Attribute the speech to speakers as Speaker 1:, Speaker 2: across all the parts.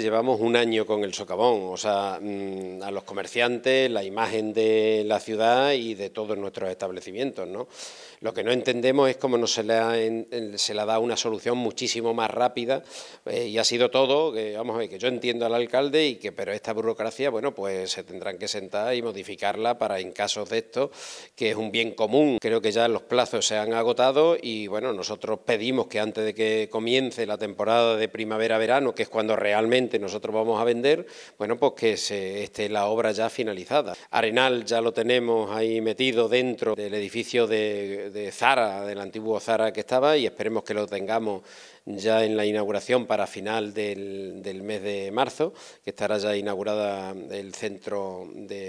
Speaker 1: Llevamos un año con el socavón, o sea, mm, a los comerciantes, la imagen de la ciudad y de todos nuestros establecimientos, ¿no? Lo que no entendemos es cómo no se le ha, se le da una solución muchísimo más rápida eh, y ha sido todo, eh, vamos a ver, que yo entiendo al alcalde y que, pero esta burocracia, bueno, pues se tendrán que sentar y modificarla para en casos de esto, que es un bien común. Creo que ya los plazos se han agotado y, bueno, nosotros pedimos que antes de que comience la temporada de primavera-verano, que es cuando realmente nosotros vamos a vender, bueno, pues que se, esté la obra ya finalizada. Arenal ya lo tenemos ahí metido dentro del edificio de, Zara, del antiguo Zara que estaba, y esperemos que lo tengamos ya en la inauguración para final del, mes de marzo, que estará ya inaugurada el centro de,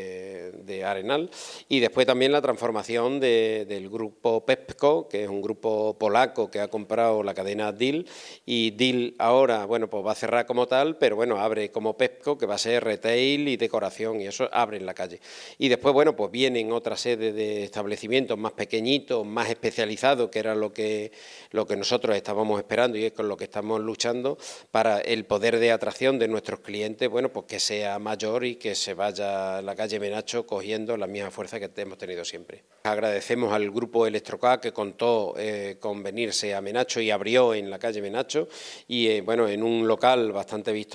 Speaker 1: Arenal, y después también la transformación del grupo PEPCO, que es un grupo polaco que ha comprado la cadena DIL, y DIL ahora, bueno, pues va a cerrar como tal, pero bueno, abre como Pepco, que va a ser retail y decoración, y eso abre en la calle. Y después, bueno, pues vienen otra sede de establecimientos más pequeñitos, más especializados, que era lo que, lo que nosotros estábamos esperando y es con lo que estamos luchando para el poder de atracción de nuestros clientes, bueno, pues que sea mayor y que se vaya a la calle Menacho cogiendo la misma fuerza que hemos tenido siempre. Agradecemos al grupo Electroca que contó eh, con venirse a Menacho y abrió en la calle Menacho y, eh, bueno, en un local bastante visto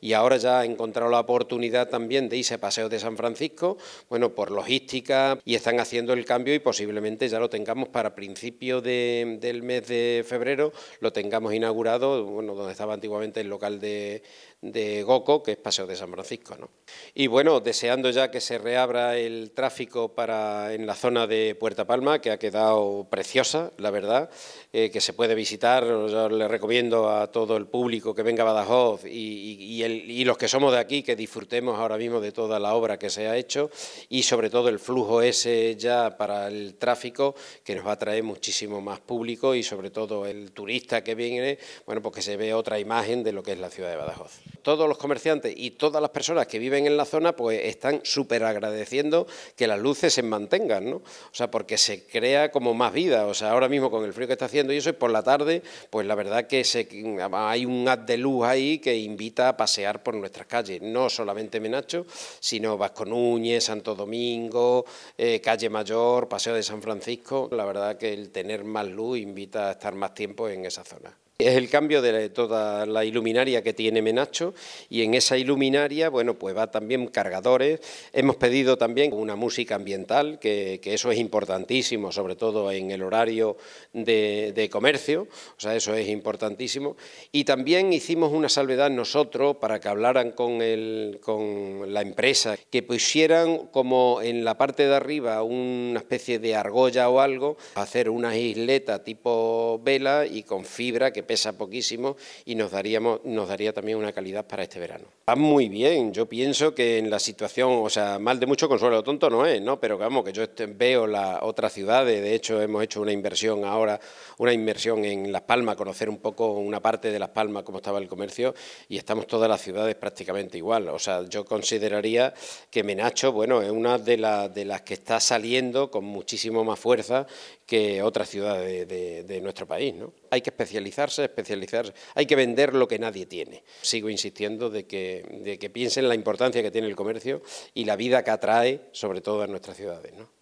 Speaker 1: y ahora ya ha encontrado la oportunidad también de irse a Paseo de San Francisco, bueno, por logística y están haciendo el cambio y posiblemente ya lo tengamos para principio de, del mes de febrero, lo tengamos inaugurado, bueno, donde estaba antiguamente el local de, de Goco, que es Paseo de San Francisco. ¿no? Y bueno, deseando ya que se reabra el tráfico para, en la zona de Puerta Palma, que ha quedado preciosa, la verdad, eh, que se puede visitar, yo le recomiendo a todo el público que venga a Badajoz y y, los que somos de aquí, que disfrutemos ahora mismo de toda la obra que se ha hecho y sobre todo el flujo ese ya para el tráfico, que nos va a traer muchísimo más público y sobre todo el turista que viene, bueno, pues que se ve otra imagen de lo que es la ciudad de Badajoz. Todos los comerciantes y todas las personas que viven en la zona, pues están súper agradeciendo que las luces se mantengan, ¿no? O sea, porque se crea como más vida, o sea, ahora mismo con el frío que está haciendo y eso, y por la tarde, pues la verdad que hay un haz de luz ahí que invita a pasear por nuestras calles, no solamente Menacho, sino Vasco Santo Domingo, eh, Calle Mayor, Paseo de San Francisco. La verdad que el tener más luz invita a estar más tiempo en esa zona. Es el cambio de toda la iluminaria que tiene Menacho y en esa iluminaria, bueno, pues va también cargadores. Hemos pedido también una música ambiental, que, eso es importantísimo, sobre todo en el horario de, comercio, o sea, eso es importantísimo. Y también hicimos una salvedad nosotros para que hablaran con, el, con la empresa, que pusieran como en la parte de arriba una especie de argolla o algo, hacer una isleta tipo vela y con fibra que pesa poquísimo y nos, daríamos, nos daría también una calidad para este verano. Va muy bien, yo pienso que en la situación, o sea, mal de mucho consuelo, tonto no es, ¿no? Pero vamos, que yo veo las otras ciudades, de hecho hemos hecho una inversión ahora, una inversión en Las Palmas, conocer un poco una parte de Las Palmas, cómo estaba el comercio, y estamos todas las ciudades prácticamente igual. O sea, yo consideraría que Menacho, bueno, es una de, las de las que está saliendo con muchísimo más fuerza que otras ciudades de nuestro país, ¿no? hay que especializarse, especializarse, hay que vender lo que nadie tiene. Sigo insistiendo de que, de que piensen la importancia que tiene el comercio y la vida que atrae, sobre todo a nuestras ciudades. ¿no?